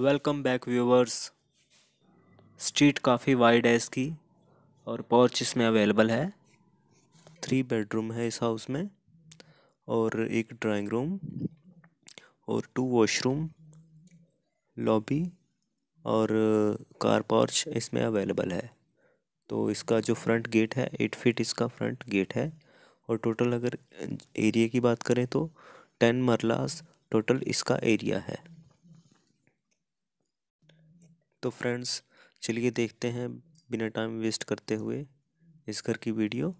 welcome back viewers street काफ़ी wide है इसकी और पॉर्च इसमें अवेलेबल है थ्री बेडरूम है इस हाउस में और एक ड्राइंग रूम और टू वॉशरूम लॉबी और कार uh, पॉर्च इसमें अवेलेबल है तो इसका जो फ्रंट गेट है एट फीट इसका फ्रंट गेट है और टोटल अगर एरिया की बात करें तो टेन मरलास टोटल इसका एरिया है तो फ्रेंड्स चलिए देखते हैं बिना टाइम वेस्ट करते हुए इस घर की वीडियो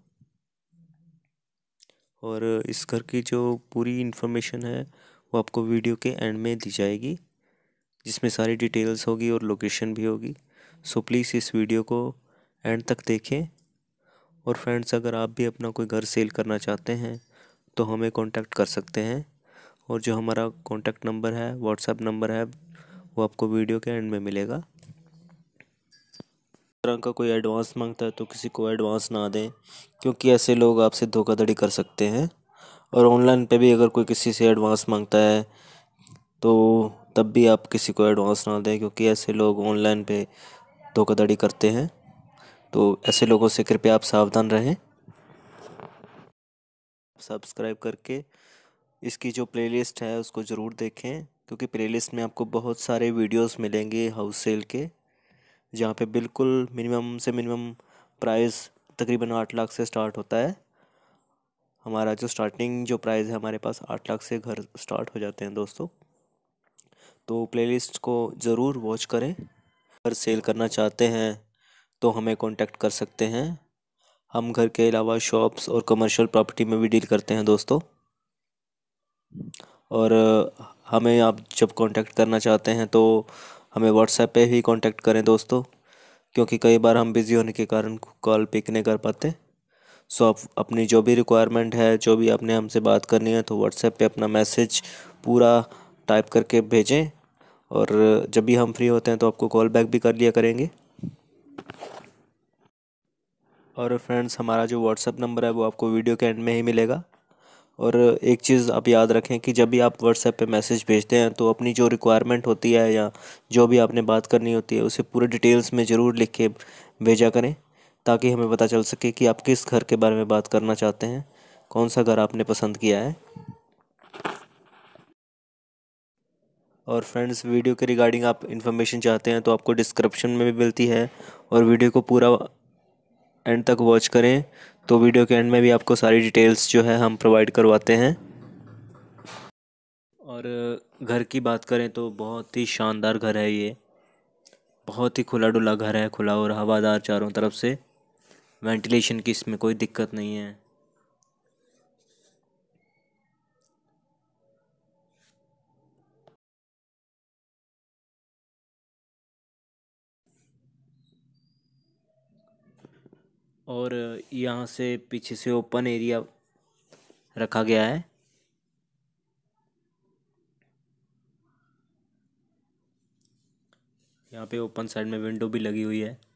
और इस घर की जो पूरी इन्फॉर्मेशन है वो आपको वीडियो के एंड में दी जाएगी जिसमें सारी डिटेल्स होगी और लोकेशन भी होगी सो प्लीज़ इस वीडियो को एंड तक देखें और फ्रेंड्स अगर आप भी अपना कोई घर सेल करना चाहते हैं तो हमें कांटेक्ट कर सकते हैं और जो हमारा कांटेक्ट नंबर है व्हाट्सएप नंबर है वो आपको वीडियो के एंड में मिलेगा तरह का कोई एडवांस मांगता है तो किसी को एडवांस ना दें क्योंकि ऐसे लोग आपसे धोखाधड़ी कर सकते हैं और ऑनलाइन पे भी अगर कोई किसी से एडवांस मांगता है तो तब भी आप किसी को एडवांस ना दें क्योंकि ऐसे लोग ऑनलाइन पे धोखाधड़ी करते हैं तो ऐसे लोगों से कृपया आप सावधान रहें सब्सक्राइब करके इसकी जो प्लेलिस्ट है उसको ज़रूर देखें क्योंकि प्लेलिस्ट में आपको बहुत सारे वीडियोस मिलेंगे हाउस सेल के जहाँ पे बिल्कुल मिनिमम से मिनिमम प्राइस तकरीबन आठ लाख से स्टार्ट होता है हमारा जो स्टार्टिंग जो प्राइस है हमारे पास आठ लाख से घर स्टार्ट हो जाते हैं दोस्तों तो प्लेलिस्ट को ज़रूर वॉच करें अगर सेल करना चाहते हैं तो हमें कांटेक्ट कर सकते हैं हम घर के अलावा शॉप्स और कमर्शियल प्रॉपर्टी में भी डील करते हैं दोस्तों और हमें आप जब कांटेक्ट करना चाहते हैं तो हमें व्हाट्सएप पे ही कांटेक्ट करें दोस्तों क्योंकि कई बार हम बिज़ी होने के कारण कॉल पिक नहीं कर पाते सो आप अपनी जो भी रिक्वायरमेंट है जो भी आपने हमसे बात करनी है तो व्हाट्सएप पे अपना मैसेज पूरा टाइप करके भेजें और जब भी हम फ्री होते हैं तो आपको कॉल बैक भी कर लिया करेंगे और फ्रेंड्स हमारा जो व्हाट्सअप नंबर है वो आपको वीडियो के एंड में ही मिलेगा और एक चीज़ आप याद रखें कि जब भी आप व्हाट्सएप पे मैसेज भेजते हैं तो अपनी जो रिक्वायरमेंट होती है या जो भी आपने बात करनी होती है उसे पूरे डिटेल्स में ज़रूर लिख के भेजा करें ताकि हमें पता चल सके कि आप किस घर के बारे में बात करना चाहते हैं कौन सा घर आपने पसंद किया है और फ्रेंड्स वीडियो के रिगार्डिंग आप इन्फॉर्मेशन चाहते हैं तो आपको डिस्क्रिप्शन में भी मिलती है और वीडियो को पूरा एंड तक वॉच करें तो वीडियो के एंड में भी आपको सारी डिटेल्स जो है हम प्रोवाइड करवाते हैं और घर की बात करें तो बहुत ही शानदार घर है ये बहुत ही खुला डुला घर है खुला और हवादार चारों तरफ से वेंटिलेशन की इसमें कोई दिक्कत नहीं है और यहाँ से पीछे से ओपन एरिया रखा गया है यहाँ पे ओपन साइड में विंडो भी लगी हुई है